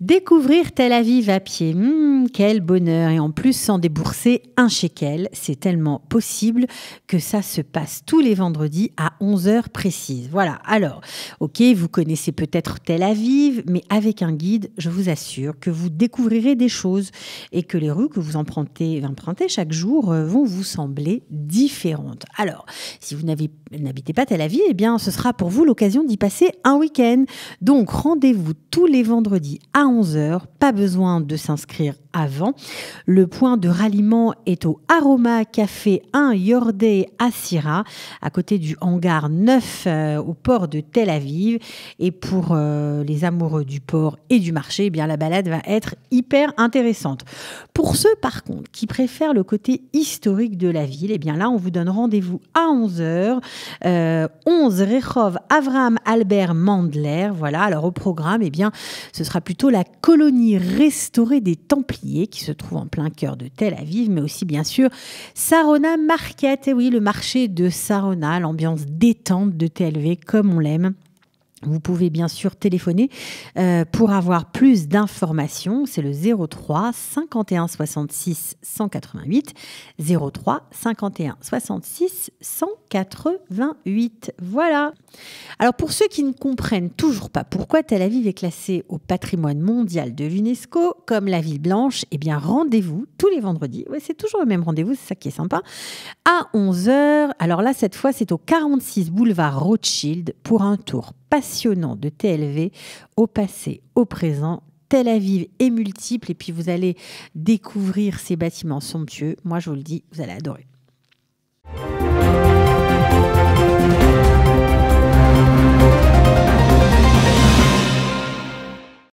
Découvrir Tel Aviv à pied, hmm, quel bonheur Et en plus, sans débourser un shekel, c'est tellement possible que ça se passe tous les vendredis à 11h précise. Voilà, alors, ok, vous connaissez peut-être Tel Aviv, mais avec un guide, je vous assure que vous découvrirez des choses et que les rues que vous empruntez, empruntez chaque jour euh, vont vous sembler différentes. Alors, si vous n'habitez pas Tel Aviv, eh bien, ce sera pour vous l'occasion d'y passer un week-end. Donc, rendez-vous tous les vendredis à 11h. Pas besoin de s'inscrire avant. Le point de ralliement est au Aroma Café 1 Yordé à à côté du hangar 9 euh, au port de Tel Aviv. Et pour euh, les amoureux du port et du marché, eh bien la balade va être hyper intéressante. Pour ceux par contre qui préfèrent le côté historique de la ville, et eh bien là on vous donne rendez-vous à 11h. 11 Rehov Avram Albert Mandler. Voilà, alors au programme, eh bien ce sera plutôt la la colonie restaurée des Templiers qui se trouve en plein cœur de Tel Aviv, mais aussi bien sûr Sarona Market. Et oui, le marché de Sarona, l'ambiance détente de TLV comme on l'aime. Vous pouvez bien sûr téléphoner euh, pour avoir plus d'informations. C'est le 03 51 66 188. 03 51 66 188. Voilà. Alors pour ceux qui ne comprennent toujours pas pourquoi Tel Aviv est classé au patrimoine mondial de l'UNESCO comme la ville blanche, eh bien rendez-vous tous les vendredis. Ouais, c'est toujours le même rendez-vous, c'est ça qui est sympa. À 11h. Alors là, cette fois, c'est au 46 boulevard Rothschild pour un tour passionnant de TLV au passé, au présent. Tel Aviv est multiple et puis vous allez découvrir ces bâtiments somptueux. Moi, je vous le dis, vous allez adorer.